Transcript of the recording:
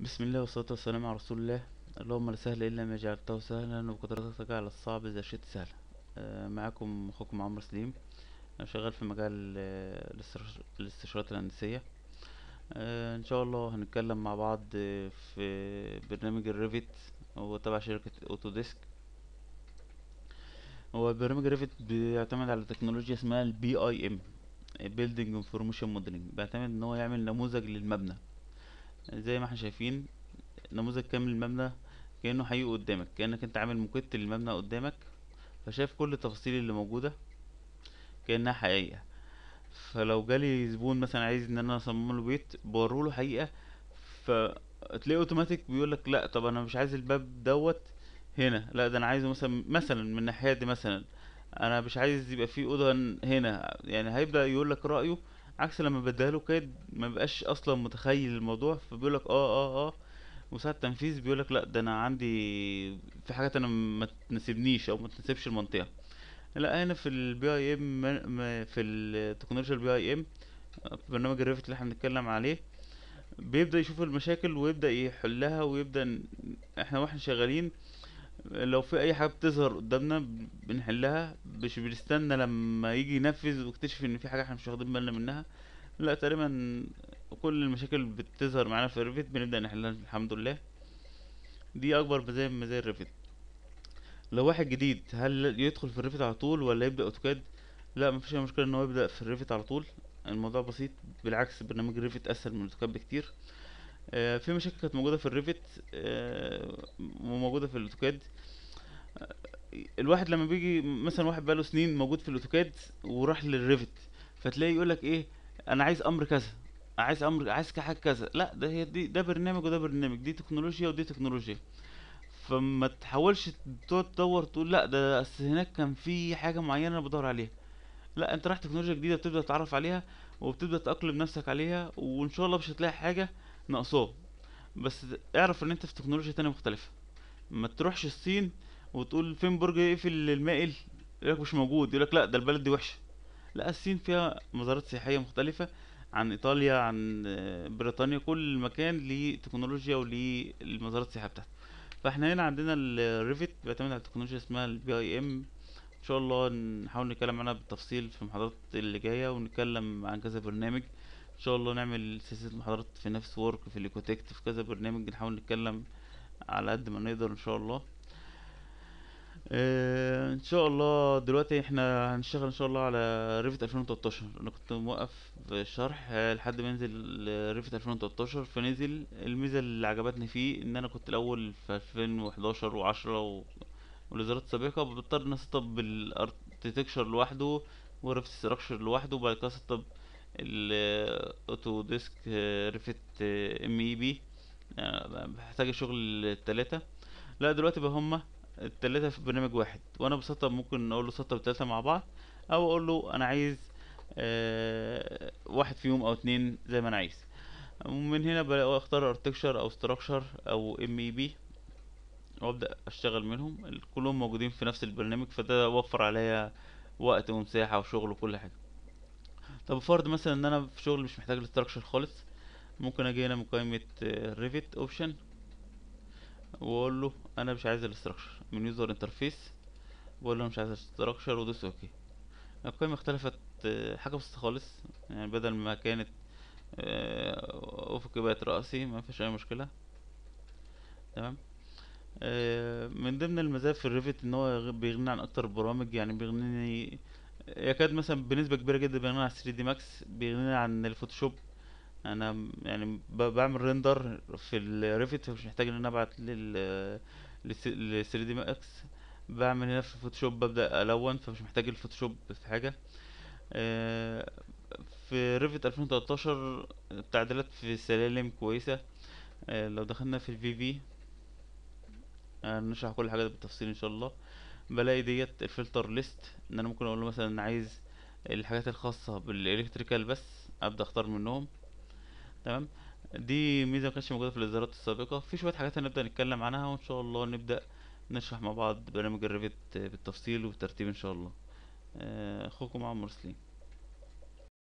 بسم الله والصلاة والسلام على رسول الله اللهم لا سهل إلا ما جعلته سهلا وقدرتك على الصعب إذا شئت سهلا آه، معكم أخوكم عمرو سليم أنا شغال في مجال الاستشارات الهندسية آه، إن شاء الله هنتكلم مع بعض في برنامج الريفت هو تبع شركة أوتوديسك هو برنامج ريفت بيعتمد على تكنولوجيا اسمها البي اي ام Building Information Modeling بيعتمد ان هو يعمل نموذج للمبنى زي ما احنا شايفين نموذج كامل المبنى كأنه حقيقي قدامك كأنك انت عامل مكت للمبنى قدامك فشايف كل التفاصيل اللي موجودة كأنها حقيقية فلو جالي زبون مثلا عايز ان انا اصمم له بيت له حقيقة فتلاقيه اوتوماتيك بيقولك لا طب انا مش عايز الباب دوت هنا لا ده انا عايزه مثلا مثلا من الناحية دي مثلا انا مش عايز يبقى فيه اوضة هنا يعني هيبدأ يقولك رأيه عكس لما بديها له كاد ما بقاش اصلا متخيل الموضوع فبيقول لك اه اه اه وساعة التنفيذ بيقول لك لا ده انا عندي في حاجات انا ما تناسبنيش او ما تناسبش المنطقه لا هنا في البي اي ام في التكنولوجيا البي اي ام برنامج الريفت اللي احنا بنتكلم عليه بيبدا يشوف المشاكل ويبدا يحلها ويبدا احنا واحنا شغالين لو في اي حاجه بتظهر قدامنا بنحلها مش بنستنى لما يجي ينفذ واكتشف ان في حاجه احنا مش واخدين بالنا منها لا تقريبا كل المشاكل بتظهر معانا في الريفت بنبدا نحلها الحمد لله دي اكبر مزايا من مزايا الريفيت لو واحد جديد هل يدخل في الريفيت على طول ولا يبدا اوتوكاد لا مفيش اي مشكله ان هو يبدا في الريفيت على طول الموضوع بسيط بالعكس برنامج الريفت اسهل من الاوتوكاد بكتير آه، في مشاكل كانت موجوده في الريفت آه، وموجوده في الاوتوكاد آه، الواحد لما بيجي مثلا واحد بقاله سنين موجود في الاوتوكاد وراح للريفت فتلاقيه يقول لك ايه انا عايز امر كذا عايز امر عايز حاجه كذا لا ده هي دي ده برنامج وده برنامج دي تكنولوجيا ودي تكنولوجيا فما تحاولش تقعد تدور تقول لا ده اصل هناك كان في حاجه معينه انا بدور عليها لا انت رايح تكنولوجيا جديده بتبدا تتعرف عليها وبتبدا تاقلم نفسك عليها وان شاء الله مش هتلاقي حاجه ناقصاه بس اعرف ان انت في تكنولوجيا تانية مختلفة ما تروحش الصين وتقول فين برج يقفل المائل يقولك مش موجود يقولك لا ده البلد دي وحشة لا الصين فيها مزارات سياحية مختلفة عن ايطاليا عن بريطانيا كل مكان ليه تكنولوجيا وليه المزارات السياحية بتاعته فاحنا هنا عندنا الريفت بيعتمد على تكنولوجيا اسمها البي اي ام ان شاء الله نحاول نتكلم عنها بالتفصيل في المحاضرات اللي جايه ونتكلم عن كذا برنامج ان شاء الله نعمل سلسله محاضرات في نفس وورك في الايكوتكت في كذا برنامج نحاول نتكلم على قد ما نقدر ان شاء الله آه، ان شاء الله دلوقتي احنا هنشتغل ان شاء الله على ريفت 2013 انا كنت موقف الشرح آه، لحد ما ينزل ريفت 2013 فنزل الميزه اللي عجبتني فيه ان انا كنت الاول في 2011 و10 والوزارات السابقه بضطر ان اسطب الاركتكشر لوحده وريفت ستراكشر لوحده وبعد كده اسطب الاوتو ديسك ريفت ام اي بي آه، بحتاج شغل التلاتة لا دلوقتي بقى هما التلاتة في برنامج واحد وانا بسطب ممكن اقول له سطب التلاتة مع بعض او اقول له انا عايز آه، واحد فيهم او اتنين زي ما انا عايز ومن هنا بختار ارتكشر او ستراكشر او ام اي بي وابدا اشتغل منهم كلهم موجودين في نفس البرنامج فده وفر عليا وقت ومساحه وشغل وكل حاجه طب فرض مثلا ان انا في شغل مش محتاج الاستراكشر خالص ممكن اجي هنا مقايمة ريفيت آه، اوبشن واقول له انا مش عايز الاستراكشر من يوزر انترفيس بقول له مش عايز الاستراكشر ودوس اوكي القائمة اختلفت آه، حاجة بسيطة خالص يعني بدل ما كانت افقي آه، بقت رأسي ما فيش اي مشكلة تمام من ضمن المزايا في الريفت ان هو بيغني عن اكتر برامج يعني بيغنيني يكاد مثلا بنسبة كبيرة جدا بيغنينا عن 3 دي ماكس بيغنينا عن الفوتوشوب انا يعني بعمل ريندر في الريفت مش محتاج ان انا ابعت لل لل 3 دي ماكس بعمل هنا في الفوتوشوب ببدا الون فمش محتاج الفوتوشوب في حاجه آه، في ريفت 2013 التعديلات في السلالم كويسه آه، لو دخلنا في الفي في هنشرح كل حاجه بالتفصيل ان شاء الله بلاقي ديت الفلتر ليست ان انا ممكن اقول له مثلا عايز الحاجات الخاصه بالالكتريكال بس ابدا اختار منهم تمام دي ميزه مكانتش موجوده في الاصدارات السابقه في شويه حاجات هنبدا نتكلم عنها وان شاء الله نبدا نشرح مع بعض برنامج الريفت بالتفصيل وبالترتيب ان شاء الله آه، اخوكم عمرو سليم